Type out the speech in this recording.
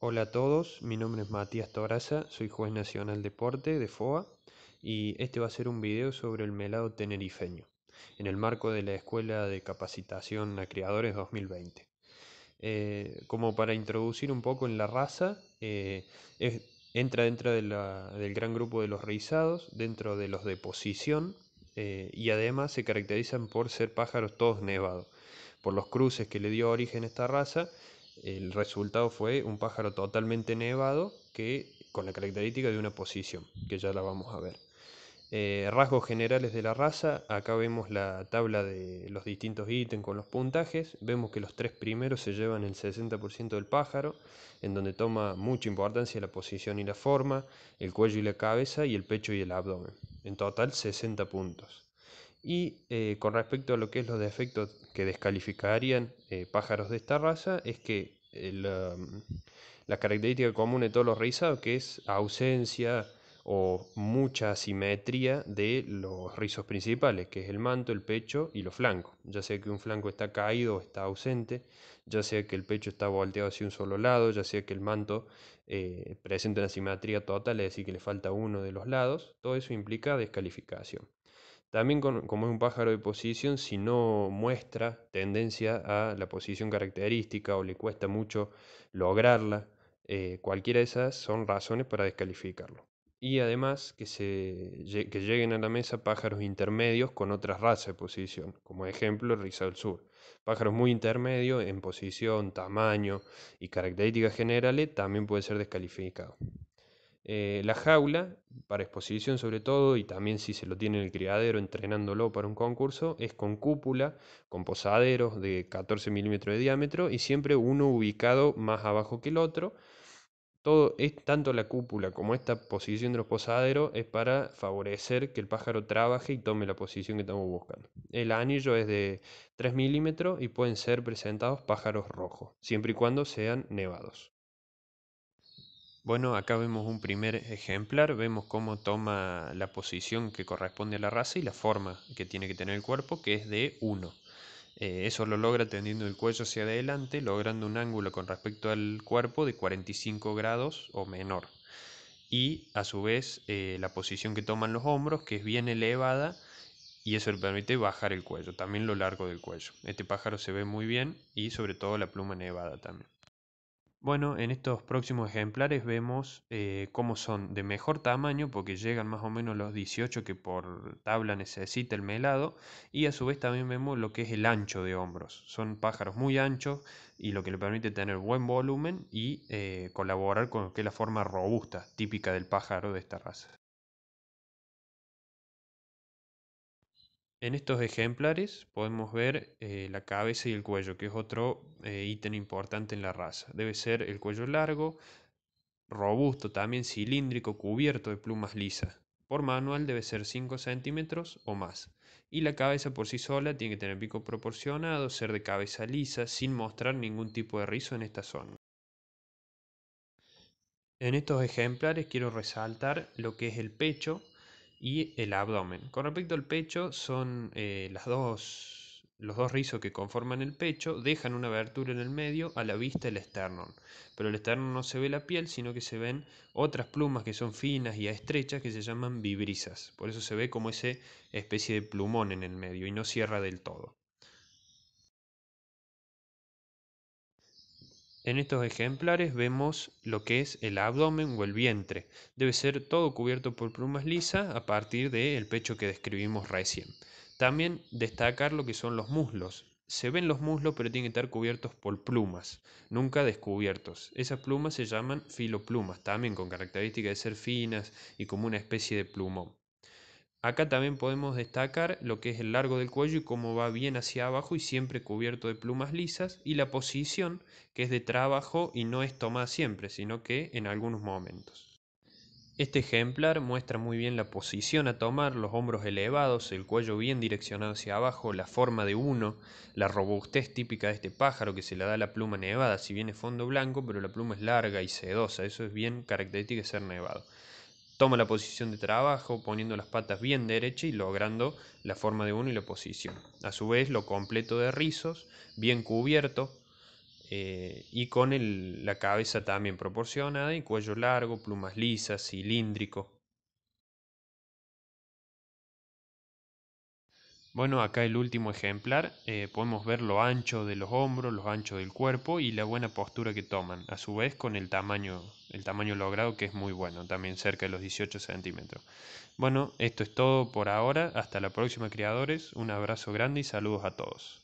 Hola a todos, mi nombre es Matías Toraza, soy juez nacional deporte de FOA y este va a ser un video sobre el melado tenerifeño en el marco de la Escuela de Capacitación a Criadores 2020. Eh, como para introducir un poco en la raza, eh, entra dentro del gran grupo de los rizados, dentro de los de posición eh, y además se caracterizan por ser pájaros todos nevados, por los cruces que le dio origen a esta raza el resultado fue un pájaro totalmente nevado que con la característica de una posición, que ya la vamos a ver. Eh, rasgos generales de la raza, acá vemos la tabla de los distintos ítems con los puntajes, vemos que los tres primeros se llevan el 60% del pájaro, en donde toma mucha importancia la posición y la forma, el cuello y la cabeza y el pecho y el abdomen, en total 60 puntos. Y eh, con respecto a lo que es los defectos que descalificarían eh, pájaros de esta raza, es que eh, mm, la, característica común de todos los rizados, que es ausencia o mucha asimetría de los rizos principales, que es el manto, el pecho y los flancos. Ya sea que un flanco está caído o está ausente, ya sea que el pecho está volteado hacia un solo lado, ya sea que el manto presenta una asimetría total, es decir, que le falta uno de los lados, todo eso implica descalificación. También como es un pájaro de posición, si no muestra tendencia a la posición característica o le cuesta mucho lograrla, eh, cualquiera de esas son razones para descalificarlo. Y además que, se, lleguen a la mesa pájaros intermedios con otras razas de posición, como ejemplo el rizal del sur. Pájaros muy intermedios en posición, tamaño y características generales también puede ser descalificado. Eh, la jaula, para exposición sobre todo, y también si se lo tiene en el criadero entrenándolo para un concurso, es con cúpula, con posaderos de 14 milímetros de diámetro y siempre uno ubicado más abajo que el otro. Todo, es, tanto la cúpula como esta posición de los posaderos es para favorecer que el pájaro trabaje y tome la posición que estamos buscando. El anillo es de 3 milímetros y pueden ser presentados pájaros rojos, siempre y cuando sean nevados. Bueno, acá vemos un primer ejemplar, vemos cómo toma la posición que corresponde a la raza y la forma que tiene que tener el cuerpo, que es de 1. Eh, eso lo logra tendiendo el cuello hacia adelante, logrando un ángulo con respecto al cuerpo de 45 grados o menor. Y a su vez eh, la posición que toman los hombros, que es bien elevada, y eso le permite bajar el cuello, también lo largo del cuello. Este pájaro se ve muy bien y sobre todo la pluma nevada también. Bueno, en estos próximos ejemplares vemos eh, cómo son de mejor tamaño porque llegan más o menos los 18 que por tabla necesita el melado y a su vez también vemos lo que es el ancho de hombros. Son pájaros muy anchos y lo que le permite tener buen volumen y eh, colaborar con lo que es la forma robusta típica del pájaro de esta raza. En estos ejemplares podemos ver eh, la cabeza y el cuello, que es otro eh, ítem importante en la raza. Debe ser el cuello largo, robusto, también cilíndrico, cubierto de plumas lisas. Por manual debe ser 5 centímetros o más. Y la cabeza por sí sola tiene que tener pico proporcionado, ser de cabeza lisa, sin mostrar ningún tipo de rizo en esta zona. En estos ejemplares quiero resaltar lo que es el pecho, y el abdomen. Con respecto al pecho, son eh, las dos, los dos rizos que conforman el pecho, dejan una abertura en el medio a la vista del esternón. Pero el esternón no se ve la piel, sino que se ven otras plumas que son finas y estrechas que se llaman vibrisas. Por eso se ve como esa especie de plumón en el medio y no cierra del todo. En estos ejemplares vemos lo que es el abdomen o el vientre. Debe ser todo cubierto por plumas lisas a partir del pecho que describimos recién. También destacar lo que son los muslos. Se ven los muslos pero tienen que estar cubiertos por plumas, nunca descubiertos. Esas plumas se llaman filoplumas, también con característica de ser finas y como una especie de plumón. Acá también podemos destacar lo que es el largo del cuello y cómo va bien hacia abajo y siempre cubierto de plumas lisas y la posición que es de trabajo y no es tomada siempre, sino que en algunos momentos. Este ejemplar muestra muy bien la posición a tomar, los hombros elevados, el cuello bien direccionado hacia abajo, la forma de uno, la robustez típica de este pájaro que se le da la pluma nevada, si bien es fondo blanco, pero la pluma es larga y sedosa, eso es bien característico de ser nevado. Toma la posición de trabajo poniendo las patas bien derechas y logrando la forma de uno y la posición. A su vez lo completo de rizos, bien cubierto eh, y con la cabeza también proporcionada y cuello largo, plumas lisas, cilíndrico. Bueno, acá el último ejemplar, eh, podemos ver lo ancho de los hombros, los anchos del cuerpo y la buena postura que toman, a su vez con el tamaño, el tamaño logrado que es muy bueno, también cerca de los 18 centímetros. Bueno, esto es todo por ahora, hasta la próxima criadores, un abrazo grande y saludos a todos.